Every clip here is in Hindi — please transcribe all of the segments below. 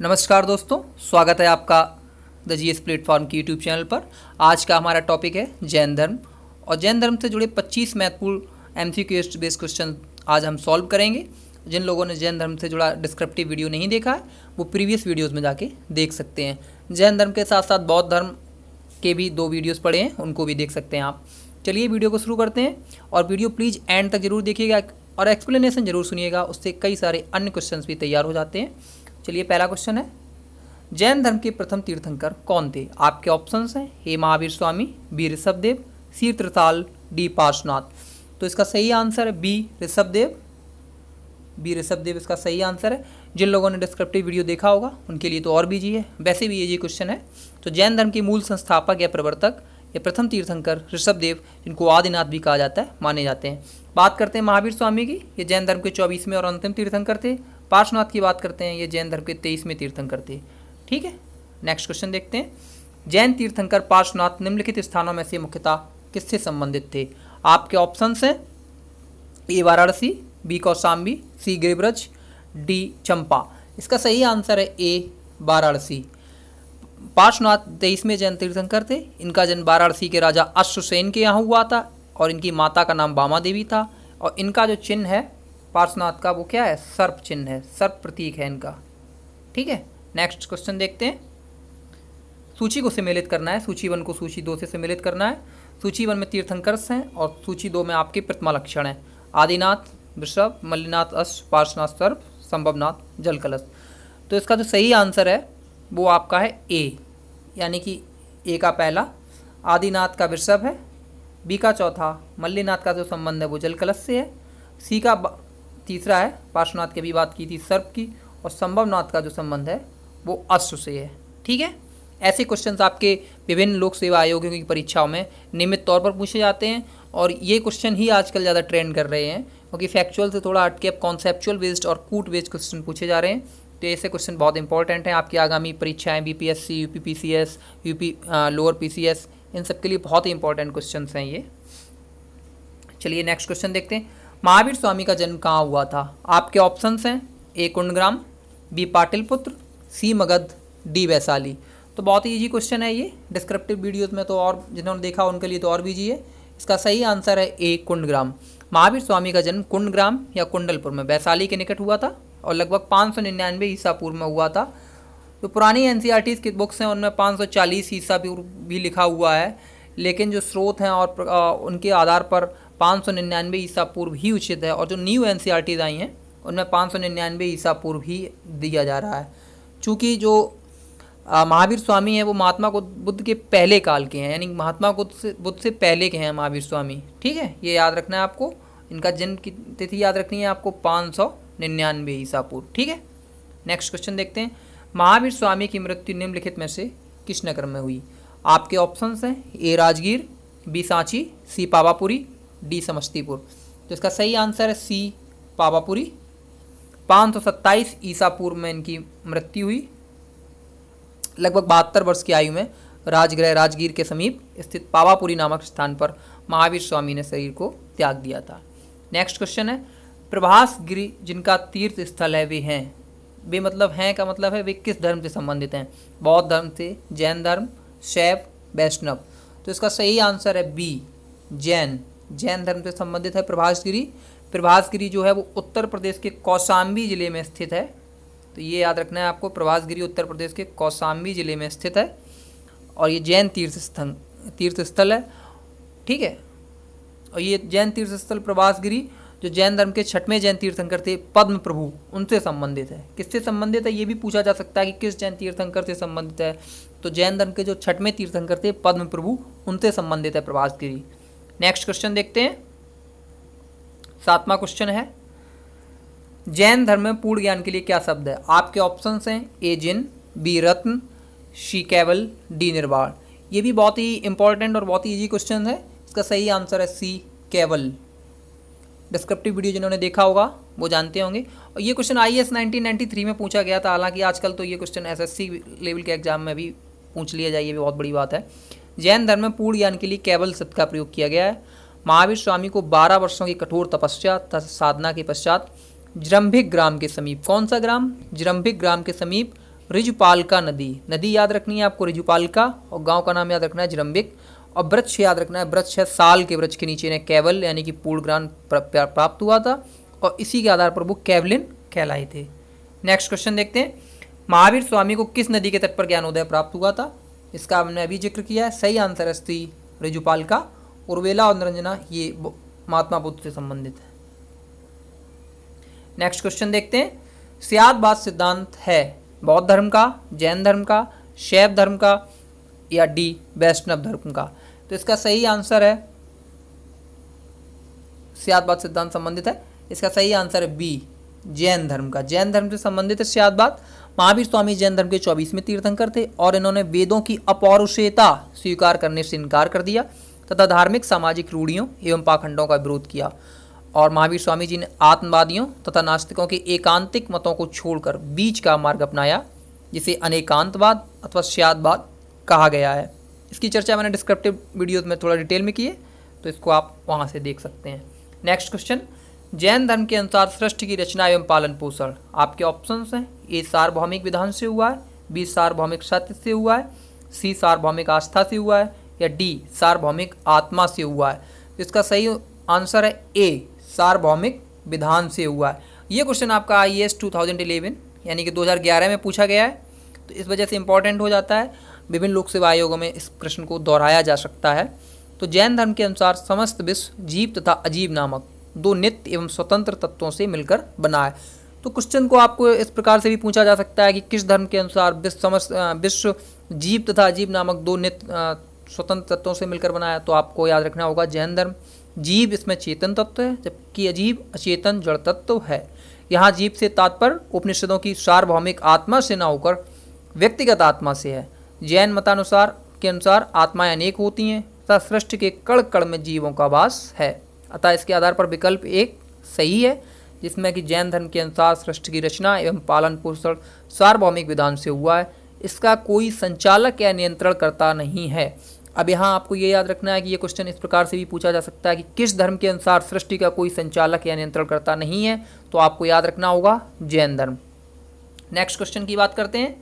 नमस्कार दोस्तों स्वागत है आपका द जी एस प्लेटफॉर्म की यूट्यूब चैनल पर आज का हमारा टॉपिक है जैन धर्म और जैन धर्म से जुड़े 25 महत्वपूर्ण M C Qs based question आज हम सॉल्व करेंगे जिन लोगों ने जैन धर्म से जुड़ा डिस्क्रिप्टिव वीडियो नहीं देखा है वो प्रीवियस वीडियोज़ में जाके देख सकते हैं जैन धर्म के साथ साथ बौद्ध धर्म के भी दो वीडियोज़ पड़े हैं उनको भी देख सकते हैं आप चलिए वीडियो को शुरू करते हैं और वीडियो प्लीज़ एंड तक जरूर देखिएगा और एक्सप्लेनेशन जरूर सुनिएगा उससे कई सारे अन्य क्वेश्चन भी तैयार हो जाते हैं चलिए पहला क्वेश्चन है जैन धर्म के प्रथम तीर्थंकर कौन थे आपके ऑप्शंस हैं A Mahavir Swami B Rishabhdev C Tritaal D Parshvanath तो इसका सही आंसर है बी ऋषभदेव बी ऋषभ देव इसका सही आंसर है जिन लोगों ने डिस्क्रिप्टिव वीडियो देखा होगा उनके लिए तो और भी जी है वैसे भी ये जी क्वेश्चन है तो जैन धर्म के मूल संस्थापक या प्रवर्तक या प्रथम तीर्थंकर ऋषभ देव जिनको आदिनाथ भी कहा जाता है माने जाते हैं बात करते हैं महावीर स्वामी की ये जैन धर्म के चौबीसवें और अंतिम तीर्थंकर थे पार्श्वनाथ की बात करते हैं ये जैन धर्म के तेईसवें तीर्थंकर थे ठीक है नेक्स्ट क्वेश्चन देखते हैं जैन तीर्थंकर पार्श्वनाथ निम्नलिखित स्थानों में से मुख्यतः किससे संबंधित थे आपके ऑप्शन हैं A Varanasi B Kaushambi C Giribraj D Champa इसका सही आंसर है ए वाराणसी पार्श्वनाथ तेईसवें जैन तीर्थंकर थे इनका जन्म वाराणसी के राजा अश्वसेन के यहाँ हुआ था और इनकी माता का नाम बामा देवी था और इनका जो चिन्ह है पार्श्वनाथ का वो क्या है सर्प चिन्ह है सर्प प्रतीक है इनका ठीक है नेक्स्ट क्वेश्चन देखते हैं सूची को सम्मिलित करना है सूची वन को सूची दो से सम्मिलित करना है सूची वन में तीर्थंकर्ष हैं और सूची दो में आपके प्रतिमा लक्षण हैं आदिनाथ वृषभ मल्लिनाथ अश्व पार्शनाथ सर्प संभवनाथ जल कलश तो इसका जो सही आंसर है वो आपका है ए यानी कि ए का पहला आदिनाथ का वृषभ है बी का चौथा मल्लिनाथ का जो संबंध है वो जल कलश से है सी का तीसरा है पार्श्वनाथ की अभी बात की थी सर्प की और संभवनाथ का जो संबंध है वो अश्व से है ठीक है ऐसे क्वेश्चंस आपके विभिन्न लोक सेवा आयोगों की परीक्षाओं में नियमित तौर पर पूछे जाते हैं और ये क्वेश्चन ही आजकल ज़्यादा ट्रेंड कर रहे हैं क्योंकि फैक्चुअल से थोड़ा हटके अब कॉन्सेप्चुअल बेस्ड और कूट बेस्ड क्वेश्चन पूछे जा रहे हैं तो ऐसे क्वेश्चन बहुत इंपॉर्टेंट हैं आपकी आगामी परीक्षाएँ B P S C U P P C S U P lower P C S इन सब के लिए बहुत ही इंपॉर्टेंट क्वेश्चन हैं ये चलिए नेक्स्ट क्वेश्चन देखते हैं महावीर स्वामी का जन्म कहाँ हुआ था आपके ऑप्शंस हैं A Kundgram B Patliputra C Magadh D Vaishali तो बहुत ही ईजी क्वेश्चन है ये डिस्क्रिप्टिव वीडियोस में तो और जिन्होंने देखा उनके लिए तो और भी जी है इसका सही आंसर है ए कुंडग्राम महावीर स्वामी का जन्म कुंडग्राम या कुंडलपुर में वैशाली के निकट हुआ था और लगभग पाँच सौ निन्यानवे ईसा पूर्व में हुआ था जो पुरानी एन e की बुक्स हैं उनमें पाँच सौ चालीस ईसा भी लिखा हुआ है लेकिन जो स्रोत हैं और उनके आधार पर पाँच सौ निन्यानवे ईसा पूर्व ही उचित है और जो न्यू एन आई हैं उनमें पाँच सौ निन्यानवे ईसा पूर्व ही दिया जा रहा है चूँकि जो महावीर स्वामी हैं वो महात्मा को बुद्ध के पहले काल के हैं यानी महात्मा बुद्ध से बुद्ध से पहले के हैं महावीर स्वामी ठीक है ये याद रखना है आपको इनका जन्म की तिथि याद रखनी है आपको पाँच सौ निन्यानवे ईसा पूर्व ठीक है नेक्स्ट क्वेश्चन देखते हैं महावीर स्वामी की मृत्यु निम्नलिखित में से किस नगर में हुई आपके ऑप्शंस हैं A Rajgir B Sanchi C Pawapuri D Samastipur तो इसका सही आंसर है सी पावापुरी पाँच सौ सत्ताईस ईसा पूर्व में इनकी मृत्यु हुई लगभग बहत्तर वर्ष की आयु में राजगृह राजगीर के समीप स्थित पावापुरी नामक स्थान पर महावीर स्वामी ने शरीर को त्याग दिया था नेक्स्ट क्वेश्चन है प्रभास गिरी जिनका तीर्थ स्थल है वे हैं वे मतलब हैं का मतलब है वे किस धर्म से संबंधित हैं बौद्ध धर्म से जैन धर्म शैव वैष्णव तो इसका सही आंसर है बी जैन जैन धर्म से संबंधित है प्रभासगिरी प्रभासगिरी जो है वो उत्तर प्रदेश के कौशाम्बी जिले में स्थित है तो ये याद रखना है आपको प्रभासगिरी उत्तर प्रदेश के कौशाम्बी जिले में स्थित है और ये जैन तीर्थ स्थल तीर्थ स्थल है ठीक है और ये जैन तीर्थ स्थल प्रभासगिरी जो जैन धर्म के छठवें जैन तीर्थंकर थे पद्म प्रभु उनसे संबंधित है किससे संबंधित है ये भी पूछा जा सकता है कि किस जैन तीर्थंकर से संबंधित है तो जैन धर्म के जो छठवें तीर्थंकर थे पद्म प्रभु उनसे संबंधित है प्रभासगिरी नेक्स्ट क्वेश्चन देखते हैं सातवां क्वेश्चन है जैन धर्म में पूर्ण ज्ञान के लिए क्या शब्द है आपके ऑप्शन हैं ए जिन बी रत्न शी केवल डी निर्वाण ये भी बहुत ही इंपॉर्टेंट और बहुत ही ईजी क्वेश्चन है इसका सही आंसर है सी केवल डिस्क्रिप्टिव वीडियो जिन्होंने देखा होगा वो जानते होंगे और ये क्वेश्चन आई एस में पूछा गया था हालांकि आजकल तो ये क्वेश्चन एस लेवल के एग्जाम में भी पूछ लिया जाए ये भी बहुत बड़ी बात है जैन धर्म में पूर्ण ज्ञान के लिए केवल सत्य का प्रयोग किया गया है महावीर स्वामी को बारह वर्षों की कठोर तपस्या तथा साधना के पश्चात जरम्भिक ग्राम के समीप कौन सा ग्राम जरम्भिक ग्राम के समीप रिजुपालका नदी नदी याद रखनी है आपको रिजुपालका और गांव का नाम याद रखना है जरम्भिक और वृक्ष याद रखना है वृक्ष है साल के वृक्ष के नीचे ने केवल यानी कि पूर्ण ग्राम प्राप्त हुआ था और इसी के आधार पर वो कैवलिन कहलाए थे नेक्स्ट क्वेश्चन देखते हैं महावीर स्वामी को किस नदी के तट पर ज्ञानोदय प्राप्त हुआ था इसका हमने अभी जिक्र किया है सही आंसर है स्त्री रेजुपाल का उर्वेला और निरंजना ये महात्मा बुद्ध से संबंधित है नेक्स्ट क्वेश्चन देखते हैं सियादवाद सिद्धांत है बौद्ध धर्म का जैन धर्म का शैव धर्म का या डी वैष्णव धर्म का तो इसका सही आंसर है सियादवाद सिद्धांत संबंधित है इसका सही आंसर है बी जैन धर्म का जैन धर्म से संबंधित है सियादवाद महावीर स्वामी जैन धर्म के चौबीसवें तीर्थंकर थे और इन्होंने वेदों की अपौरुषेयता स्वीकार करने से इनकार कर दिया तथा धार्मिक सामाजिक रूढ़ियों एवं पाखंडों का विरोध किया और महावीर स्वामी जी ने आत्मवादियों तथा नास्तिकों के एकांतिक मतों को छोड़कर बीच का मार्ग अपनाया जिसे अनेकांतवाद अथवा श्यादवाद कहा गया है इसकी चर्चा मैंने डिस्क्रिप्टिव वीडियोज में थोड़ा डिटेल में की है तो इसको आप वहाँ से देख सकते हैं नेक्स्ट क्वेश्चन जैन धर्म के अनुसार सृष्टि की रचना एवं पालन पोषण आपके ऑप्शंस हैं ए सार्वभौमिक विधान से हुआ है बी सार्वभौमिक सत्य से हुआ है सी सार्वभौमिक आस्था से हुआ है या डी सार्वभौमिक आत्मा से हुआ है इसका सही आंसर है ए सार्वभौमिक विधान से हुआ है ये क्वेश्चन आपका I S two thousand eleven यानी कि दो हज़ार ग्यारह में पूछा गया है तो इस वजह से इंपॉर्टेंट हो जाता है विभिन्न लोक सेवा आयोगों में इस प्रश्न को दोहराया जा सकता है तो जैन धर्म के अनुसार समस्त विश्व जीव तथा अजीब नामक दो नित्य एवं स्वतंत्र तत्वों से मिलकर बना है तो क्वेश्चन को आपको इस प्रकार से भी पूछा जा सकता है कि किस धर्म के अनुसार विश्व समस्त विश्व जीव तथा जीव नामक दो नित्य स्वतंत्र तत्वों से मिलकर बनाया तो आपको याद रखना होगा जैन धर्म जीव इसमें चेतन तत्व है जबकि अजीब अचेतन जड़ तत्व है यहाँ जीव से तात्पर्य उपनिषदों की सार्वभौमिक आत्मा से न होकर व्यक्तिगत आत्मा से है जैन मतानुसार के अनुसार आत्माएं अनेक होती हैं तथा सृष्टि के कड़ कड़ में जीवों का वास है अतः इसके आधार पर विकल्प एक सही है जिसमें कि जैन धर्म के अनुसार सृष्टि की रचना एवं पालन पोषण सार्वभौमिक विधान से हुआ है इसका कोई संचालक या नियंत्रणकर्ता नहीं है अब यहाँ आपको ये याद रखना है कि ये क्वेश्चन इस प्रकार से भी पूछा जा सकता है कि किस धर्म के अनुसार सृष्टि का कोई संचालक या नियंत्रणकर्ता नहीं है तो आपको याद रखना होगा जैन धर्म नेक्स्ट क्वेश्चन की बात करते हैं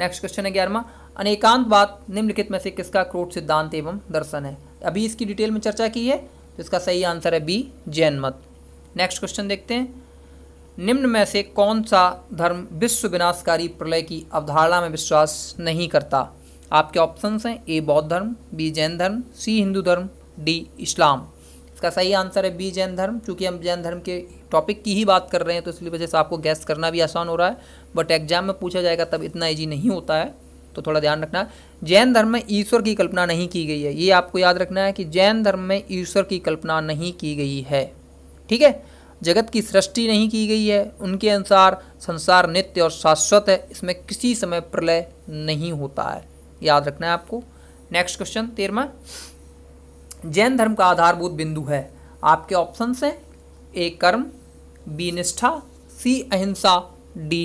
नेक्स्ट क्वेश्चन है ग्यारहवा अनेकांत बात निम्नलिखित में से किसका क्रोध सिद्धांत एवं दर्शन है अभी इसकी डिटेल में चर्चा की है तो इसका सही आंसर है बी जैन मत नेक्स्ट क्वेश्चन देखते हैं निम्न में से कौन सा धर्म विश्व विनाशकारी प्रलय की अवधारणा में विश्वास नहीं करता आपके ऑप्शंस हैं ए बौद्ध धर्म बी जैन धर्म सी हिंदू धर्म डी इस्लाम इसका सही आंसर है बी जैन धर्म क्योंकि हम जैन धर्म के टॉपिक की ही बात कर रहे हैं तो इसलिए वजह से आपको गैस करना भी आसान हो रहा है बट एग्जाम में पूछा जाएगा तब इतना ईजी नहीं होता है तो थोड़ा ध्यान रखना जैन धर्म में ईश्वर की कल्पना नहीं की गई है ये आपको याद रखना है कि जैन धर्म में ईश्वर की कल्पना नहीं की गई है ठीक है जगत की सृष्टि नहीं की गई है उनके अनुसार संसार नित्य और शाश्वत है इसमें किसी समय प्रलय नहीं होता है याद रखना है आपको नेक्स्ट क्वेश्चन तेरवा जैन धर्म का आधारभूत बिंदु है आपके ऑप्शन हैं ए कर्म बी निष्ठा सी अहिंसा डी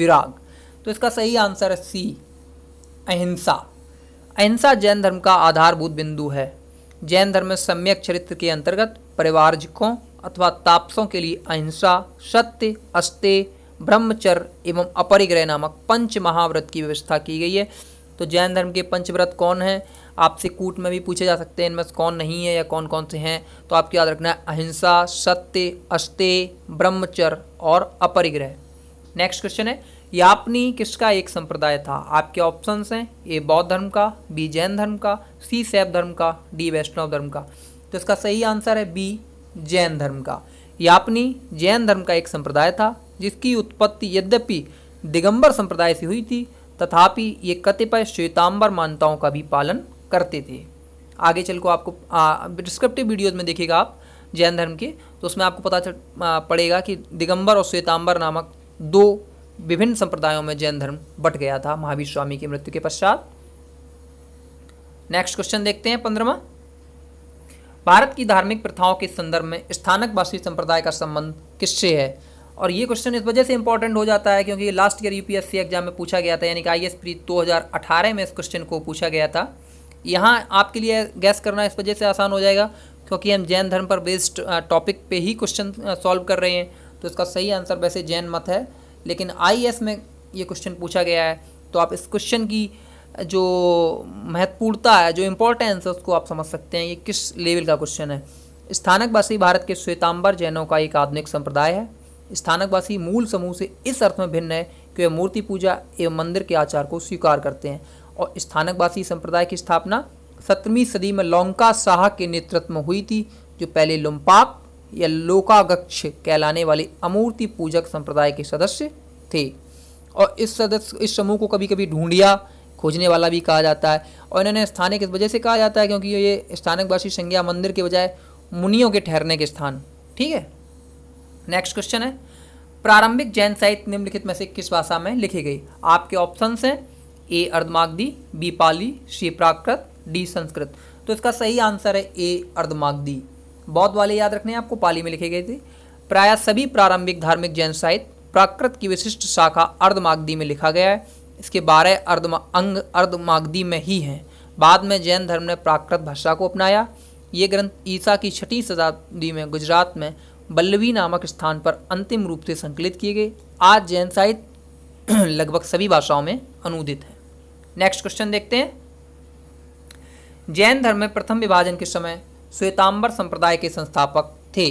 विराग तो इसका सही आंसर है सी अहिंसा अहिंसा जैन धर्म का आधारभूत बिंदु है जैन धर्म सम्यक चरित्र के अंतर्गत परिवारजकों अथवा तापसों के लिए अहिंसा सत्य अस्ते ब्रह्मचर एवं अपरिग्रह नामक पंच महाव्रत की व्यवस्था की गई है तो जैन धर्म के पंचव्रत कौन हैं आपसे कूट में भी पूछे जा सकते हैं इनमें कौन नहीं है या कौन कौन से हैं तो आपको याद रखना है अहिंसा सत्य अस्ते ब्रह्मचर और अपरिग्रह नेक्स्ट क्वेश्चन है यापनी किसका एक संप्रदाय था आपके ऑप्शंस हैं ए बौद्ध धर्म का बी जैन धर्म का सी सैव धर्म का डी वैष्णव धर्म का तो इसका सही आंसर है बी जैन धर्म का यापनी जैन धर्म का एक संप्रदाय था जिसकी उत्पत्ति यद्यपि दिगंबर संप्रदाय से हुई थी तथापि ये कतिपय श्वेतांबर मान्यताओं का भी पालन करते थे आगे चल को आपको डिस्क्रिप्टिव वीडियोज़ में देखिएगा आप जैन धर्म के तो उसमें आपको पता चल पड़ेगा कि दिगंबर और श्वेतांबर नामक दो विभिन्न संप्रदायों में जैन धर्म बट गया था महावीर स्वामी की मृत्यु के पश्चात नेक्स्ट क्वेश्चन देखते हैं पंद्रमा भारत की धार्मिक प्रथाओं के संदर्भ में स्थानक वासी संप्रदाय का संबंध किससे है और ये क्वेश्चन इस वजह से इंपॉर्टेंट हो जाता है क्योंकि लास्ट ईयर यूपीएससी एग्जाम में पूछा गया था यानी कि आई एस प्री दो में इस क्वेश्चन को पूछा गया था यहाँ आपके लिए गैस करना इस वजह से आसान हो जाएगा क्योंकि हम जैन धर्म पर बेस्ड टॉपिक पे ही क्वेश्चन सॉल्व कर रहे हैं तो इसका सही आंसर वैसे जैन मत है लेकिन आई में ये क्वेश्चन पूछा गया है तो आप इस क्वेश्चन की जो महत्वपूर्णता है जो इम्पोर्टेंस है उसको आप समझ सकते हैं ये किस लेवल का क्वेश्चन है स्थानकवासी भारत के श्वेतांबर जैनों का एक आधुनिक संप्रदाय है स्थानकवासी मूल समूह से इस अर्थ में भिन्न है कि वे मूर्ति पूजा एवं मंदिर के आचार को स्वीकार करते हैं और स्थानकवासी संप्रदाय की स्थापना सत्रहवीं सदी में लौंका शाह के नेतृत्व में हुई थी जो पहले लुम्पाक या लोकागक्ष कहलाने वाले अमूर्ति पूजक संप्रदाय के सदस्य थे और इस सदस्य इस समूह को कभी कभी ढूंढिया खोजने वाला भी कहा जाता है और इन्होंने स्थानिक इस वजह से कहा जाता है क्योंकि ये वासी संज्ञा मंदिर के बजाय मुनियों के ठहरने के स्थान ठीक है नेक्स्ट क्वेश्चन है प्रारंभिक जैन साहित्य निम्नलिखित में से किस भाषा में लिखी गई आपके ऑप्शंस हैं A Ardhamagadhi B Pali C Prakrit D Sanskrit तो इसका सही आंसर है ए अर्धमागदी बौद्ध वाले याद रखने आपको पाली में लिखे गए थे प्राय सभी प्रारंभिक धार्मिक जैन साहित्य प्राकृत की विशिष्ट शाखा अर्धमागदी में लिखा गया है इसके बारह अर्ध अंग अर्धमागदी में ही हैं बाद में जैन धर्म ने प्राकृत भाषा को अपनाया ये ग्रंथ ईसा की छठी शताब्दी में गुजरात में बल्लवी नामक स्थान पर अंतिम रूप से संकलित किए गए आज जैन साहित्य लगभग सभी भाषाओं में अनुदित है नेक्स्ट क्वेश्चन देखते हैं जैन धर्म में प्रथम विभाजन के समय श्वेतांबर संप्रदाय के संस्थापक थे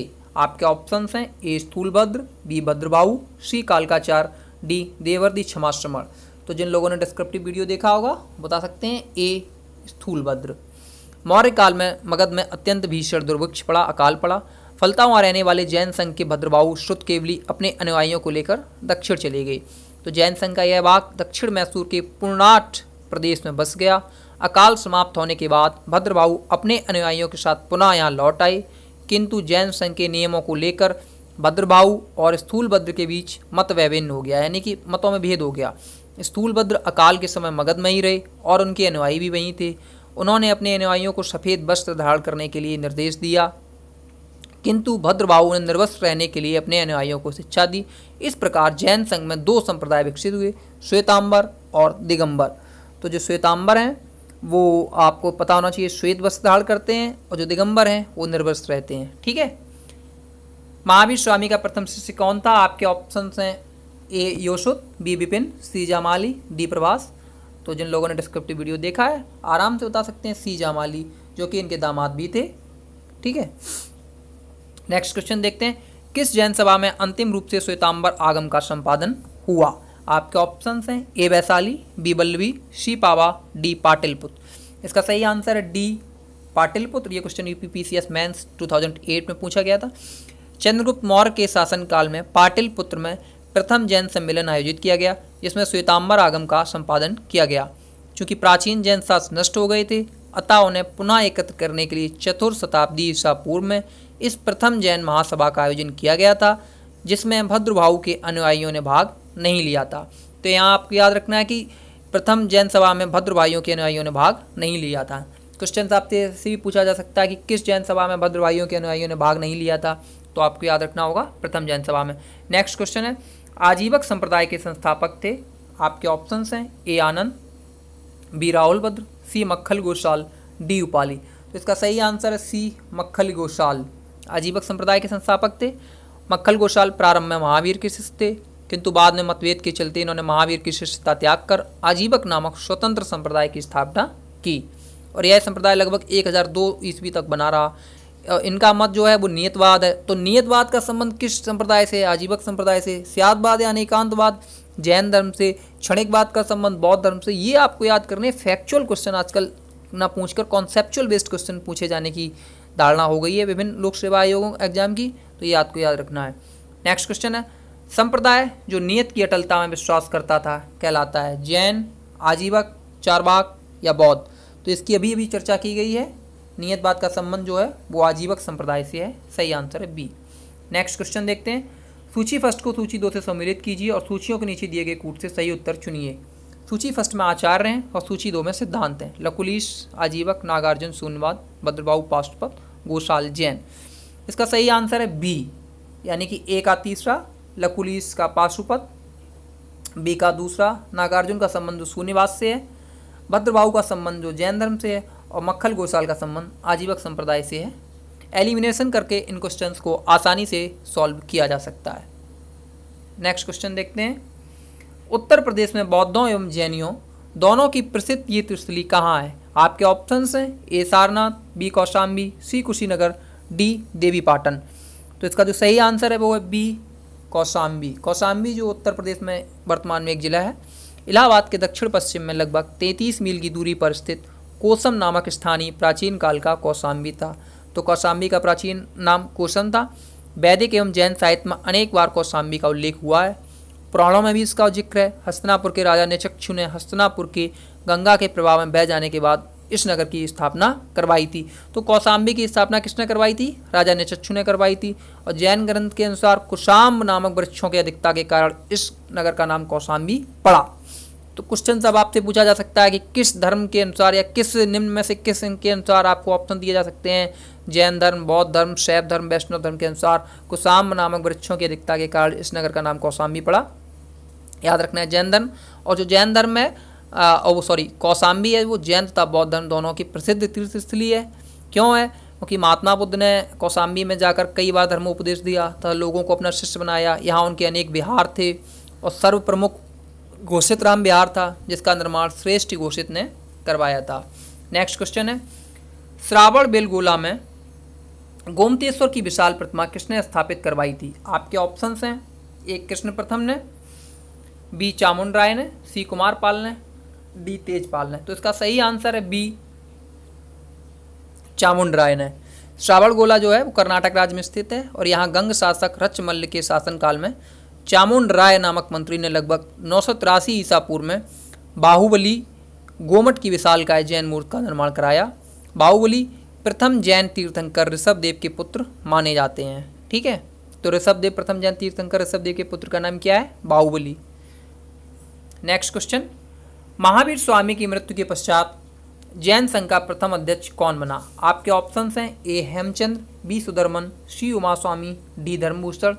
आपके ऑप्शन हैं A Sthulabhadra B Bhadrabahu C Kalakacharya D Devardhi Kshamashraman तो जिन लोगों ने डिस्क्रिप्टिव वीडियो देखा होगा बता सकते हैं ए स्थूलभद्र मौर्य काल में मगध में अत्यंत भीषण दुर्भिक्ष पड़ा अकाल पड़ा फलता वहाँ रहने वाले जैन संघ के भद्रबाहु श्रुत केवली अपने अनुयायियों को लेकर दक्षिण चले गए तो जैन संघ का यह भाग दक्षिण मैसूर के पूर्णाट प्रदेश में बस गया अकाल समाप्त होने के बाद भद्रबाहु अपने अनुयायियों के साथ पुनः यहाँ लौट आए किंतु जैन संघ के नियमों को लेकर भद्रबाहु और स्थूलभद्र के बीच मत वैभिन्न हो गया यानी कि मतों में भेद हो गया स्थूलभद्र अकाल के समय मगध में ही रहे और उनके अनुयायी भी वहीं थे उन्होंने अपने अनुयायियों को सफ़ेद वस्त्र धारण करने के लिए निर्देश दिया किंतु भद्रबाहु ने निर्वस्त्र रहने के लिए अपने अनुयायियों को शिक्षा दी इस प्रकार जैन संघ में दो संप्रदाय विकसित हुए श्वेतांबर और दिगंबर तो जो श्वेतांबर हैं वो आपको पता होना चाहिए श्वेत वस्त्र धारण करते हैं और जो दिगंबर हैं वो निर्वस्त्र रहते हैं ठीक है महावीर स्वामी का प्रथम शिष्य कौन था आपके ऑप्शन हैं ए योशुत B Bipin C Jamali D Prabhas तो जिन लोगों ने डिस्क्रिप्टिव वीडियो देखा है आराम से बता सकते हैं सी जामाली जो कि इनके दामाद भी थे ठीक है नेक्स्ट क्वेश्चन देखते हैं किस जैन सभा में अंतिम रूप से श्वेतांबर आगम का संपादन हुआ आपके ऑप्शंस हैं A Vaishali B Vallabhi C Pava D Patliputra इसका सही आंसर है डी पाटिलपुत्र ये question U P P C S मैं टू थाउजेंड एट में पूछा गया था चंद्रगुप्त मौर्य के शासनकाल में पाटिलपुत्र में प्रथम जैन सम्मेलन आयोजित किया गया जिसमें श्वेतांबर आगम का संपादन किया गया चूँकि प्राचीन जैन शास्त्र नष्ट हो गए थे अतः उन्हें पुनः एकत्र करने के लिए चतुर्थ शताब्दी ईसा पूर्व में इस प्रथम जैन महासभा का आयोजन किया गया था जिसमें भद्रभाव के अनुयायियों ने भाग नहीं लिया था तो यहाँ आपको याद रखना है कि प्रथम जैन सभा में भद्र भाइयों के अनुयायियों ने भाग नहीं लिया था क्वेश्चन आपसे से भी पूछा जा सकता है कि किस जैन सभा में भद्र भाइयों के अनुयायियों ने भाग नहीं लिया था तो आपको याद रखना होगा प्रथम जैन सभा में नेक्स्ट क्वेश्चन है आजीवक संप्रदाय के संस्थापक थे आपके ऑप्शंस हैं ए आनंद B Rahul Bhadra C Makkhali Goshal D Upali तो इसका सही आंसर है सी मक्खल गोशाल आजीवक संप्रदाय के संस्थापक थे मक्खल गोशाल प्रारंभ में महावीर के शिष्य थे किंतु बाद में मतभेद के चलते इन्होंने महावीर की शिष्यता त्याग कर आजीवक नामक स्वतंत्र संप्रदाय की स्थापना की और यह संप्रदाय लगभग 1002 ईस्वी तक बना रहा इनका मत जो है वो नियतवाद है तो नियतवाद का संबंध किस संप्रदाय से आजीवक संप्रदाय से सियादवाद यानी एकांतवाद जैन धर्म से क्षणिकवाद का संबंध बौद्ध धर्म से ये आपको याद करने फैक्चुअल क्वेश्चन आजकल ना पूछकर कॉन्सेप्चुअल बेस्ड क्वेश्चन पूछे जाने की धारणा हो गई है विभिन्न लोक सेवा आयोगों एग्जाम की तो ये आपको याद रखना है नेक्स्ट क्वेश्चन है संप्रदाय जो नियत की अटलता में विश्वास करता था कहलाता है जैन आजीवक चारवाक या बौद्ध तो इसकी अभी अभी चर्चा की गई है नियतवाद का संबंध जो है वो आजीवक संप्रदाय से है सही आंसर है बी नेक्स्ट क्वेश्चन देखते हैं सूची फर्स्ट को सूची दो से सम्मिलित कीजिए और सूचियों के नीचे दिए गए कूट से सही उत्तर चुनिए सूची फर्स्ट में आचार्य हैं और सूची दो में सिद्धांत हैं लकुलिश आजीवक नागार्जुन शून्यवाद भद्रबाबू पाष्टपत गोशाल जैन इसका सही आंसर है बी यानी कि ए का तीसरा लकुलिस का पाशुपत बी का दूसरा नागार्जुन का संबंध जो शून्यवाद से है भद्रबाहु का संबंध जो जैन धर्म से है और मक्खल गोसाल का संबंध आजीवक संप्रदाय से है एलिमिनेशन करके इन क्वेश्चंस को आसानी से सॉल्व किया जा सकता है नेक्स्ट क्वेश्चन देखते हैं उत्तर प्रदेश में बौद्धों एवं जैनियों दोनों की प्रसिद्ध तीर्थस्थली कहाँ है आपके ऑप्शंस हैं A Sarnath B Kaushambi C Kushinagar D Devi Patan तो इसका जो सही आंसर है वो है बी कौशाम्बी कौशाम्बी जो उत्तर प्रदेश में वर्तमान में एक ज़िला है इलाहाबाद के दक्षिण पश्चिम में लगभग 33 मील की दूरी पर स्थित कोसम नामक स्थान ही प्राचीन काल का कौशाम्बी था तो कौशाम्बी का प्राचीन नाम कोसम था वैदिक एवं जैन साहित्य में अनेक बार कौशाम्बी का उल्लेख हुआ है पुराणों में भी इसका जिक्र है हस्तनापुर के राजा नेचक्षु ने हस्तनापुर के गंगा के प्रभाव में बह जाने के बाद इस नगर की स्थापना करवाई थी तो कौशाम्बी की स्थापना किसने करवाई थी राजा नेचक्षु ने करवाई थी और जैन ग्रंथ के अनुसार कुशाम्ब नामक वृक्षों की अधिकता के कारण इस नगर का नाम कौशाम्बी पड़ा तो क्वेश्चन अब आपसे पूछा जा सकता है कि किस धर्म के अनुसार या किस निम्न में से किस के अनुसार आपको ऑप्शन दिए जा सकते हैं जैन धर्म बौद्ध धर्म शैव धर्म वैष्णव धर्म के अनुसार कुसाम नामक वृक्षों की अधिकता के कारण इस नगर का नाम कौसाम्बी पड़ा याद रखना है जैन धर्म और जो जैन धर्म है और वो सॉरी कौसाम्बी है वो जैन तथा बौद्ध धर्म दोनों की प्रसिद्ध तीर्थ स्थली है क्यों है क्योंकि महात्मा बुद्ध ने कौसाम्बी में जाकर कई बार धर्मोपदेश दिया तथा लोगों को अपना शिष्य बनाया यहाँ उनके अनेक विहार थे और सर्व प्रमुख घोषित राम बिहार था जिसका निर्माण श्रेष्ठ घोषित ने करवाया था नेक्स्ट क्वेश्चन है श्रावण बेलगोला में गोमतेश्वर की विशाल प्रतिमा किसने स्थापित करवाई थी आपके ऑप्शंस हैं एक कृष्ण प्रथम ने बी चामुन राय ने सी कुमार पाल ने डी तेजपाल ने तो इसका सही आंसर है बी चामुंड राय ने श्रावण गोला जो है वो कर्नाटक राज्य में स्थित है और यहाँ गंग शासक रचमल्ल के शासनकाल में चामुंड राय नामक मंत्री ने लगभग नौ सौ तिरासी ईसा पूर्व में बाहुबली गोमट की विशाल काय जैन मूर्त का निर्माण कराया बाहुबली प्रथम जैन तीर्थंकर ऋषभदेव के पुत्र माने जाते हैं ठीक है तो ऋषभदेव प्रथम जैन तीर्थंकर ऋषभदेव के पुत्र का नाम क्या है बाहुबली नेक्स्ट क्वेश्चन महावीर स्वामी की मृत्यु के पश्चात जैन संघ का प्रथम अध्यक्ष कौन बना आपके ऑप्शंस हैं A Hemchand B Sudharman C Uma Swami D Dharmabhushan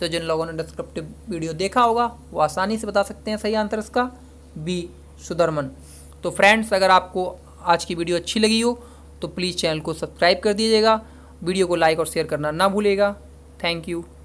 तो जिन लोगों ने डिस्क्रिप्टिव वीडियो देखा होगा वो आसानी से बता सकते हैं सही आंसर इसका बी सुधरमन तो फ्रेंड्स अगर आपको आज की वीडियो अच्छी लगी हो तो प्लीज़ चैनल को सब्सक्राइब कर दीजिएगा वीडियो को लाइक और शेयर करना ना भूलेगा थैंक यू